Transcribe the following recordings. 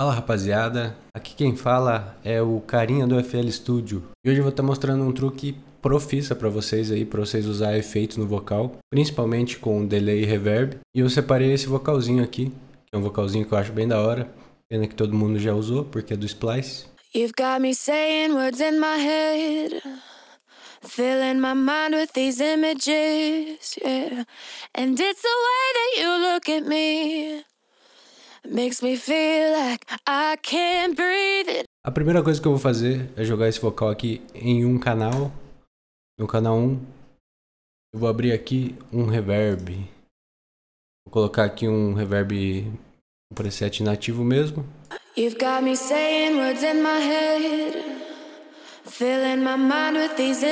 Fala rapaziada, aqui quem fala é o Carinha do FL Studio e hoje eu vou estar tá mostrando um truque profissa para vocês aí, para vocês usar efeitos no vocal, principalmente com delay e reverb. E eu separei esse vocalzinho aqui, que é um vocalzinho que eu acho bem da hora, pena que todo mundo já usou porque é do Splice. You've got me saying words in my head. Filling my mind with these images, yeah. And it's the way that you look at me. A primeira coisa que eu vou fazer é jogar esse vocal aqui em um canal. No canal 1. Eu vou abrir aqui um reverb. Vou colocar aqui um reverb um preset nativo mesmo. You've got me saying words in my head. Filling my mind with these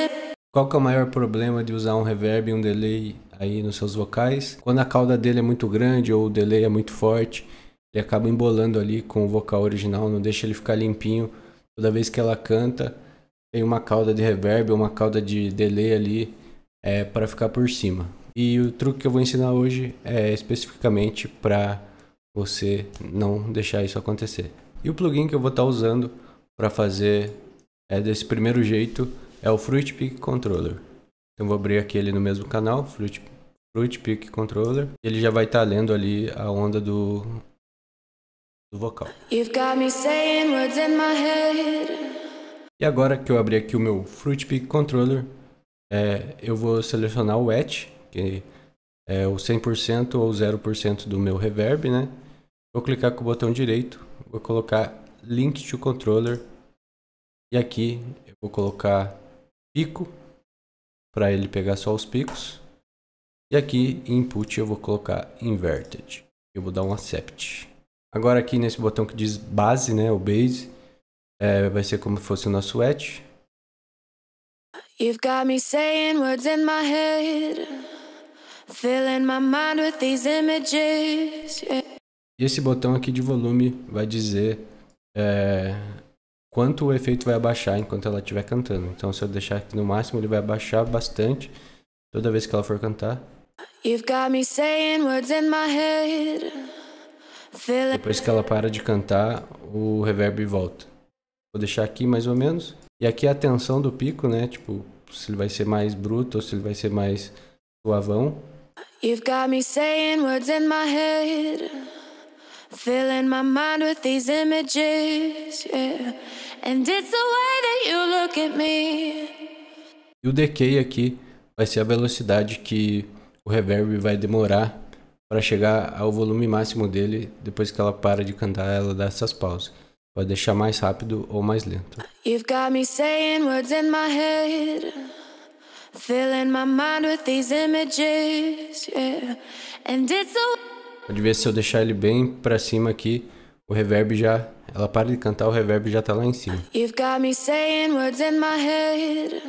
qual que é o maior problema de usar um reverb e um delay aí nos seus vocais? Quando a cauda dele é muito grande ou o delay é muito forte, ele acaba embolando ali com o vocal original, não deixa ele ficar limpinho. Toda vez que ela canta, tem uma cauda de reverb, uma cauda de delay ali é, para ficar por cima. E o truque que eu vou ensinar hoje é especificamente para você não deixar isso acontecer. E o plugin que eu vou estar tá usando para fazer é, desse primeiro jeito é o Fruit Peak Controller. Então vou abrir aqui ele no mesmo canal, Fruit, Fruit Peak Controller. Ele já vai estar tá lendo ali a onda do, do vocal. E agora que eu abri aqui o meu Fruit Peak Controller, é, eu vou selecionar o Wet, que é o 100% ou 0% do meu reverb, né? Vou clicar com o botão direito, vou colocar Link to Controller e aqui eu vou colocar pico para ele pegar só os picos. E aqui em input eu vou colocar inverted. Eu vou dar um accept. Agora aqui nesse botão que diz base, né, o base, é, vai ser como se fosse o nosso You've got me saying words in my head, filling my mind with these images. Yeah. E esse botão aqui de volume vai dizer é, quanto o efeito vai abaixar enquanto ela estiver cantando. Então se eu deixar aqui no máximo, ele vai abaixar bastante toda vez que ela for cantar. You've got me saying words in my head. Depois que ela para de cantar, o reverb volta. Vou deixar aqui mais ou menos. E aqui é a tensão do pico, né? Tipo, se ele vai ser mais bruto ou se ele vai ser mais suavão. You've got me saying words in my head. Filling my mind with these images, yeah. And it's the way that you look at me. E o decay aqui vai ser a velocidade que o reverb vai demorar para chegar ao volume máximo dele, depois que ela para de cantar, ela dá essas pausas. Pode deixar mais rápido ou mais lento. You've got me saying words in my head, filling my mind with these images, yeah. And it's Pode ver se eu deixar ele bem para cima aqui, o reverb já, ela para de cantar, o reverb já tá lá em cima. You've got me saying words in my head.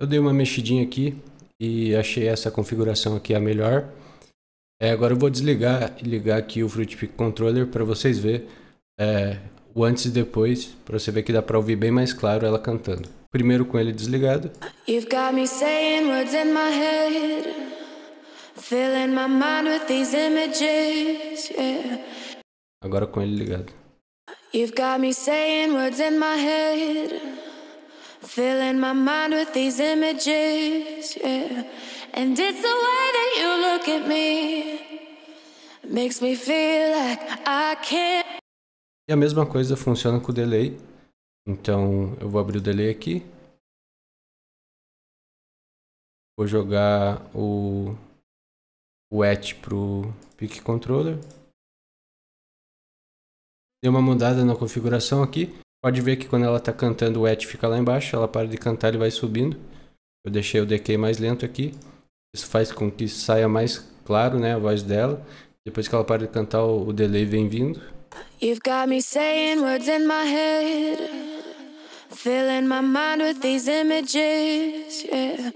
Eu dei uma mexidinha aqui e achei essa configuração aqui a melhor. É, agora eu vou desligar e ligar aqui o Fruit Fruitpick Controller para vocês verem é, o antes e depois, para você ver que dá para ouvir bem mais claro ela cantando. Primeiro com ele desligado. You've got me saying words in my head, filling my mind with these images, yeah. Agora com ele ligado. You've got me saying words in my head. Filling my mind with these images, yeah. And it's the way that you look at me. Makes me feel like I can't. E a mesma coisa funciona com o delay. Então eu vou abrir o delay aqui. Vou jogar o wet pro PIC controller. Dei uma mudada na configuração aqui. Pode ver que quando ela está cantando o et fica lá embaixo, ela para de cantar e vai subindo. Eu deixei o decay mais lento aqui. Isso faz com que saia mais claro né, a voz dela. Depois que ela para de cantar, o delay vem vindo. You've got me saying words in my head Filling my mind with these images yeah.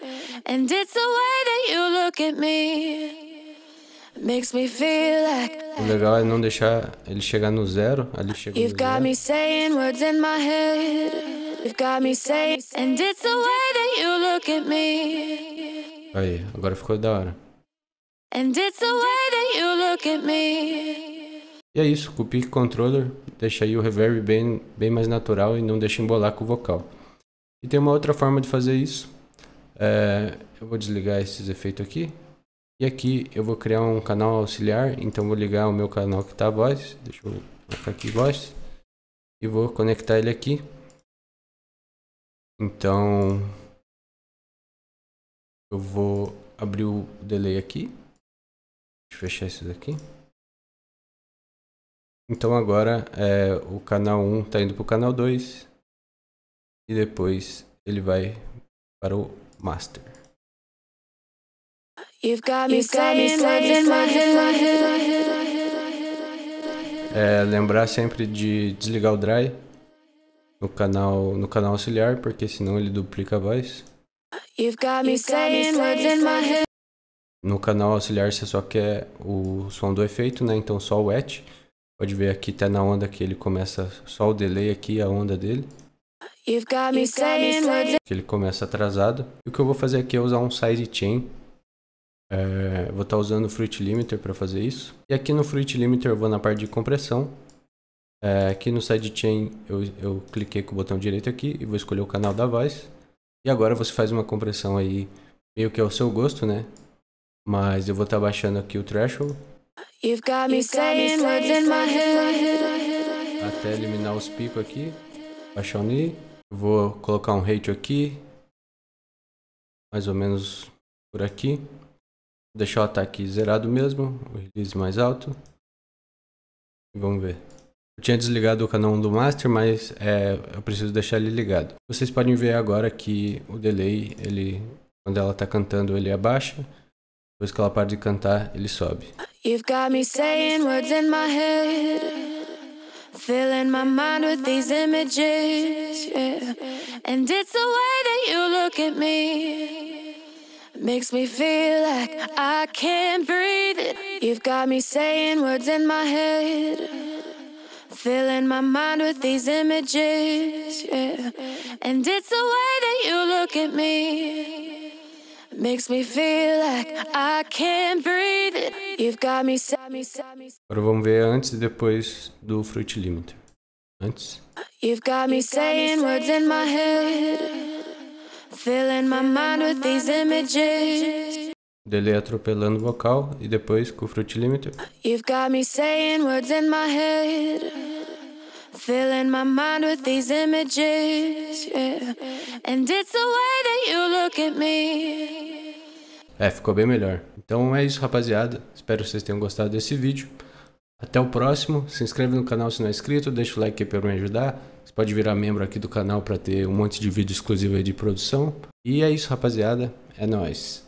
And it's the way that you look at me Makes me feel like o legal é não deixar ele chegar no zero, ali chegou You've got me saying words in my head. You've got me saying and it's the way that you look at me. Aí, agora ficou da hora. And it's the way that you look at me. E é isso, com o Peak Controller, deixa aí o reverb bem, bem mais natural e não deixa embolar com o vocal. E tem uma outra forma de fazer isso. É, eu vou desligar esses efeitos aqui. E aqui eu vou criar um canal auxiliar, então vou ligar o meu canal que está voz, deixa eu colocar aqui voz, e vou conectar ele aqui. Então, eu vou abrir o delay aqui, deixa eu fechar isso daqui. Então agora é, o canal 1 está indo para o canal 2, e depois ele vai para o master. You've got me, é, lembrar sempre de desligar o dry no canal, no canal auxiliar, porque senão ele duplica a voz. No canal auxiliar você só quer o som do efeito, né? Então só o wet. Pode ver aqui tá na onda que ele começa só o delay aqui, a onda dele. Que ele começa atrasado. E o que eu vou fazer aqui é usar um sidechain é, vou estar tá usando o Fruit Limiter para fazer isso. E aqui no Fruit Limiter eu vou na parte de compressão. É, aqui no sidechain eu, eu cliquei com o botão direito aqui e vou escolher o canal da voz. E agora você faz uma compressão aí meio que ao seu gosto, né? Mas eu vou estar tá baixando aqui o threshold. Até eliminar os picos aqui. Baixar o ni. Vou colocar um ratio aqui. Mais ou menos por aqui deixar o ataque zerado mesmo, o release mais alto. Vamos ver. Eu tinha desligado o canal do master, mas é, eu preciso deixar ele ligado. Vocês podem ver agora que o delay, ele, quando ela está cantando, ele abaixa. Depois que ela para de cantar, ele sobe. You've got me saying words in my head Filling my mind with these images yeah. And it's the way that you look at me Makes me feel like I can't breathe it. You've got me saying words in my head. Filling my mind with these images, yeah. And it's the way that you look at me. Makes me feel like I can't breathe it. You've got me, Agora vamos ver antes e depois do Fruit Limit. Antes. You've got me saying words in my head. Filling my mind with these images. Dele é atropelando o vocal e depois com o frutilímetro. You've got me saying words in my head. Filling my mind with these images. Yeah. And it's the way that you look at me. É, ficou bem melhor. Então é isso, rapaziada. Espero que vocês tenham gostado desse vídeo. Até o próximo. Se inscreve no canal se não é inscrito. Deixa o like aí pra me ajudar. Você pode virar membro aqui do canal para ter um monte de vídeo exclusivo aí de produção. E é isso, rapaziada. É nóis.